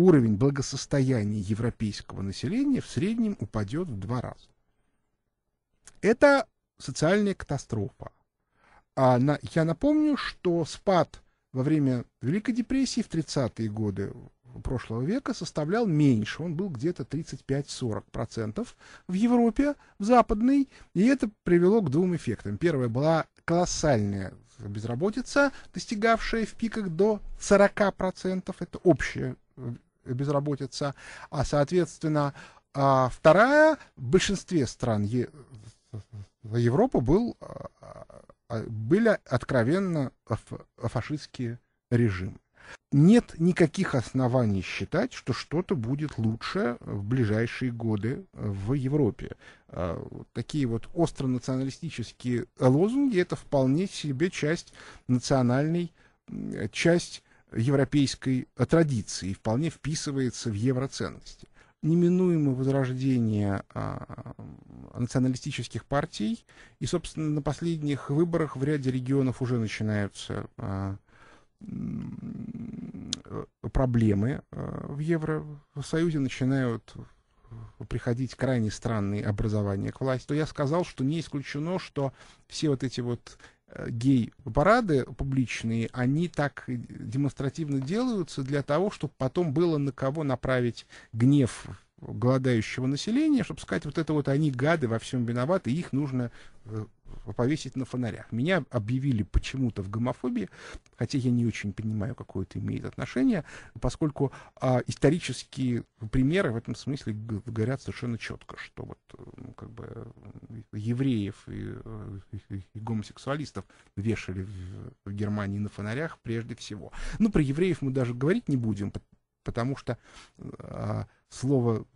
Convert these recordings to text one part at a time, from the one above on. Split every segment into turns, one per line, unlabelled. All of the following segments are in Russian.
уровень благосостояния европейского населения в среднем упадет в два раза. Это социальная катастрофа. А на, я напомню, что спад во время Великой депрессии в 30-е годы прошлого века составлял меньше, он был где-то 35-40% в Европе, в западной, и это привело к двум эффектам. Первое была колоссальная безработица, достигавшая в пиках до 40%, это общая э, безработица, а, соответственно, а, вторая в большинстве стран е... Европы был, а, а, были откровенно фашистские режимы. Нет никаких оснований считать, что что-то будет лучше в ближайшие годы в Европе. Такие вот остро-националистические лозунги – это вполне себе часть национальной, часть европейской традиции и вполне вписывается в евроценности. неминуемое возрождение а, националистических партий, и, собственно, на последних выборах в ряде регионов уже начинаются а, проблемы а, в Евросоюзе, начинают приходить крайне странные образования к власти, то я сказал, что не исключено, что все вот эти вот гей-парады публичные, они так демонстративно делаются для того, чтобы потом было на кого направить гнев голодающего населения, чтобы сказать, вот это вот они гады во всем виноваты, их нужно э, повесить на фонарях. Меня объявили почему-то в гомофобии, хотя я не очень понимаю, какое это имеет отношение, поскольку а, исторические примеры в этом смысле говорят совершенно четко, что вот э, ну, как бы э, евреев и, и, и гомосексуалистов вешали в, в Германии на фонарях прежде всего. Ну, про евреев мы даже говорить не будем, потому что... А, слово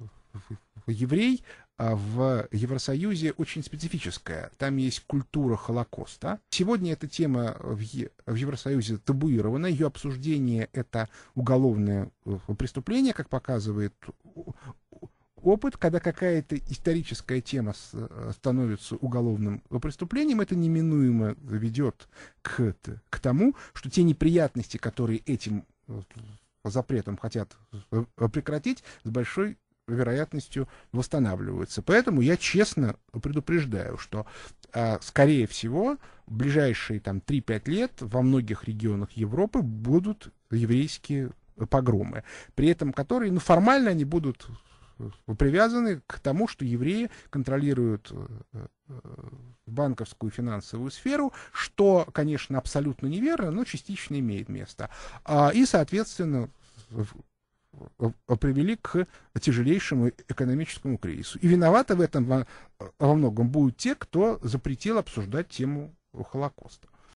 «еврей» а в Евросоюзе очень специфическое. Там есть культура Холокоста. Сегодня эта тема в, в Евросоюзе табуирована. Ее обсуждение — это уголовное э, преступление, как показывает опыт, когда какая-то историческая тема э, становится уголовным преступлением, это неминуемо ведет к, к тому, что те неприятности, которые этим э, по запретам хотят э, э, прекратить, с большой вероятностью восстанавливаются. Поэтому я честно предупреждаю, что, а, скорее всего, в ближайшие там, 3-5 лет во многих регионах Европы будут еврейские погромы, при этом которые, ну, формально они будут привязаны к тому, что евреи контролируют э, э, банковскую финансовую сферу, что, конечно, абсолютно неверно, но частично имеет место. А, и, соответственно, привели к тяжелейшему экономическому кризису. И виноваты в этом во многом будут те, кто запретил обсуждать тему Холокоста.